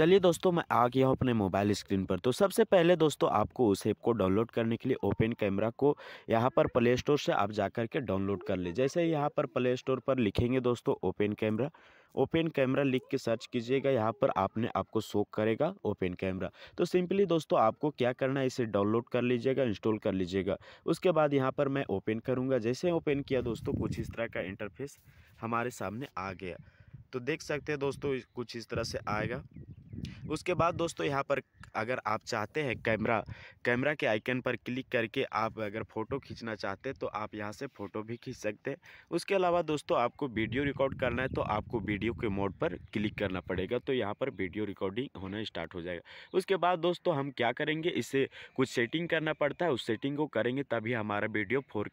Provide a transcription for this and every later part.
चलिए दोस्तों मैं आ गया हूँ अपने मोबाइल स्क्रीन पर तो सबसे पहले दोस्तों आपको उस ऐप को डाउनलोड करने के लिए ओपन कैमरा को यहाँ पर प्ले स्टोर से आप जा के डाउनलोड कर ले जैसे यहाँ पर प्ले स्टोर पर लिखेंगे दोस्तों ओपन कैमरा ओपन कैमरा लिख के सर्च कीजिएगा यहाँ पर आपने आपको शो करेगा ओपन कैमरा तो सिंपली दोस्तों आपको क्या करना है इसे डाउनलोड कर लीजिएगा इंस्टॉल कर लीजिएगा उसके बाद यहाँ पर मैं ओपन करूँगा जैसे ओपन किया दोस्तों कुछ इस तरह का इंटरफेस हमारे सामने आ गया तो देख सकते हैं दोस्तों कुछ इस तरह से आएगा उसके बाद दोस्तों यहाँ पर अगर आप चाहते हैं कैमरा कैमरा के आइकन पर क्लिक करके आप अगर फ़ोटो खींचना चाहते हैं तो आप यहाँ से फ़ोटो भी खींच सकते हैं उसके अलावा दोस्तों आपको वीडियो रिकॉर्ड करना है तो आपको वीडियो के मोड पर क्लिक करना पड़ेगा तो यहाँ पर वीडियो रिकॉर्डिंग होना स्टार्ट हो जाएगा उसके बाद दोस्तों हम क्या करेंगे इससे कुछ सेटिंग करना पड़ता है उस सेटिंग को करेंगे तभी हमारा वीडियो फोर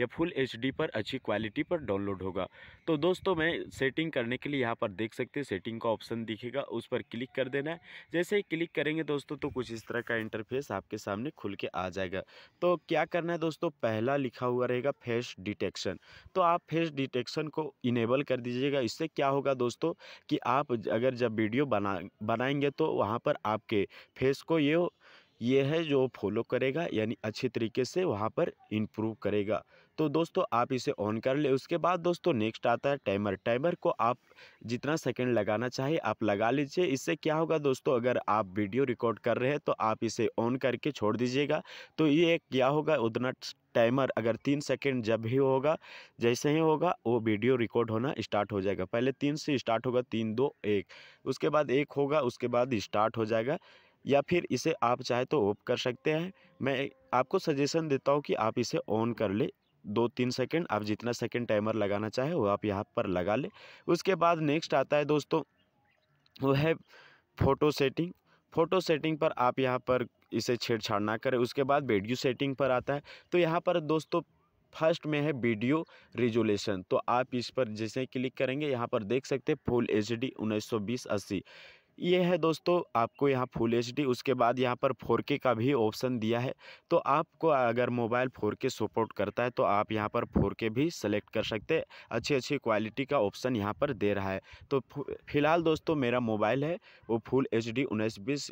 या फुल एच पर अच्छी क्वालिटी पर डाउनलोड होगा तो दोस्तों मैं सेटिंग करने के लिए यहाँ पर देख सकते हैं सेटिंग का ऑप्शन दिखेगा उस पर क्लिक कर देना है जैसे ही क्लिक करेंगे दोस्तों तो कुछ इस तरह का इंटरफेस आपके सामने खुल के आ जाएगा तो क्या करना है दोस्तों पहला लिखा हुआ रहेगा फेस डिटेक्शन तो आप फेस डिटेक्शन को इनेबल कर दीजिएगा इससे क्या होगा दोस्तों कि आप अगर जब वीडियो बना बनाएंगे तो वहाँ पर आपके फेस को ये ये है जो फॉलो करेगा यानी अच्छे तरीके से वहाँ पर इम्प्रूव करेगा तो दोस्तों आप इसे ऑन कर ले उसके बाद दोस्तों नेक्स्ट आता है टाइमर टाइमर को आप जितना सेकंड लगाना चाहिए आप लगा लीजिए इससे क्या होगा दोस्तों अगर आप वीडियो रिकॉर्ड कर रहे हैं तो आप इसे ऑन करके छोड़ दीजिएगा तो ये क्या होगा उतना टाइमर अगर तीन सेकेंड जब ही होगा जैसे ही होगा वो वीडियो रिकॉर्ड होना स्टार्ट हो जाएगा पहले तीन से स्टार्ट होगा तीन दो एक उसके बाद एक होगा उसके बाद स्टार्ट हो जाएगा या फिर इसे आप चाहे तो ऑफ कर सकते हैं मैं आपको सजेशन देता हूँ कि आप इसे ऑन कर ले दो तीन सेकंड आप जितना सेकंड टाइमर लगाना चाहे वो आप यहाँ पर लगा ले उसके बाद नेक्स्ट आता है दोस्तों वो है फ़ोटो सेटिंग फ़ोटो सेटिंग पर आप यहाँ पर इसे छेड़छाड़ ना करें उसके बाद वीडियो सेटिंग पर आता है तो यहाँ पर दोस्तों फर्स्ट में है वीडियो रिजोल्यूशन तो आप इस पर जैसे क्लिक करेंगे यहाँ पर देख सकते हैं फुल एच डी उन्नीस सौ बीस अस्सी ये है दोस्तों आपको यहाँ फुल एच उसके बाद यहाँ पर फोर का भी ऑप्शन दिया है तो आपको अगर मोबाइल फोर सपोर्ट करता है तो आप यहाँ पर फोर भी सेलेक्ट कर सकते अच्छी अच्छी क्वालिटी का ऑप्शन यहाँ पर दे रहा है तो फिलहाल दोस्तों मेरा मोबाइल है वो फुल एच डी उन्नीस बीस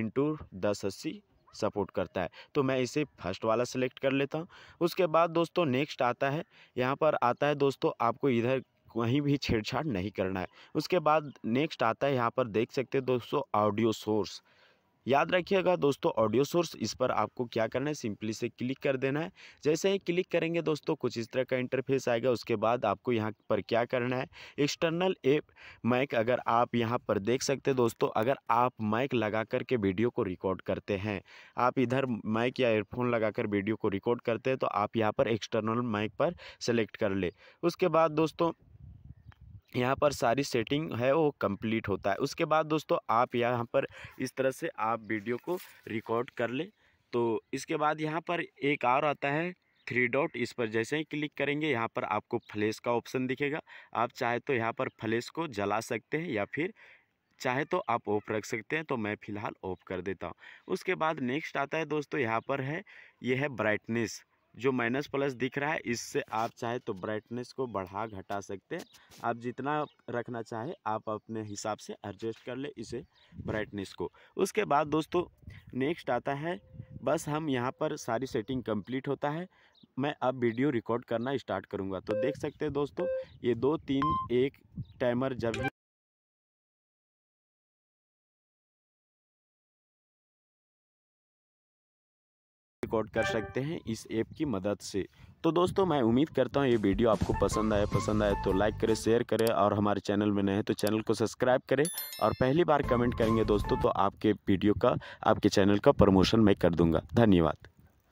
इंटू दस अस्सी सपोर्ट करता है तो मैं इसे फर्स्ट वाला सेलेक्ट कर लेता हूँ उसके बाद दोस्तों नेक्स्ट आता है यहाँ पर आता है दोस्तों आपको इधर कहीं भी छेड़छाड़ नहीं करना है उसके बाद नेक्स्ट आता है यहाँ पर देख सकते हैं दोस्तों ऑडियो सोर्स याद रखिएगा दोस्तों ऑडियो सोर्स इस पर आपको क्या करना है सिंपली से क्लिक कर देना है जैसे ही क्लिक करेंगे दोस्तों कुछ इस तरह का इंटरफेस आएगा उसके बाद आपको यहाँ पर क्या करना है एक्सटर्नल एप माइक अगर आप यहाँ पर देख सकते दोस्तों अगर आप माइक लगा कर के वीडियो को रिकॉर्ड करते हैं आप इधर माइक या एयरफोन लगा कर वीडियो को रिकॉर्ड करते हैं तो आप यहाँ पर एक्सटर्नल माइक पर सेलेक्ट कर ले उसके बाद दोस्तों यहाँ पर सारी सेटिंग है वो कंप्लीट होता है उसके बाद दोस्तों आप यहाँ पर इस तरह से आप वीडियो को रिकॉर्ड कर लें तो इसके बाद यहाँ पर एक और आता है थ्री डॉट इस पर जैसे ही क्लिक करेंगे यहाँ पर आपको फ्लैश का ऑप्शन दिखेगा आप चाहे तो यहाँ पर फ्लैश को जला सकते हैं या फिर चाहे तो आप ऑफ रख सकते हैं तो मैं फ़िलहाल ऑफ कर देता हूँ उसके बाद नेक्स्ट आता है दोस्तों यहाँ पर है ये है ब्राइटनेस जो माइनस प्लस दिख रहा है इससे आप चाहे तो ब्राइटनेस को बढ़ा घटा सकते हैं आप जितना रखना चाहे आप अपने हिसाब से एडजस्ट कर ले इसे ब्राइटनेस को उसके बाद दोस्तों नेक्स्ट आता है बस हम यहाँ पर सारी सेटिंग कंप्लीट होता है मैं अब वीडियो रिकॉर्ड करना स्टार्ट करूँगा तो देख सकते हैं दोस्तों ये दो तीन एक टाइमर जब ही रिकॉर्ड कर सकते हैं इस ऐप की मदद से तो दोस्तों मैं उम्मीद करता हूँ ये वीडियो आपको पसंद आए पसंद आए तो लाइक करें शेयर करें और हमारे चैनल में नए हैं तो चैनल को सब्सक्राइब करें और पहली बार कमेंट करेंगे दोस्तों तो आपके वीडियो का आपके चैनल का प्रमोशन मैं कर दूँगा धन्यवाद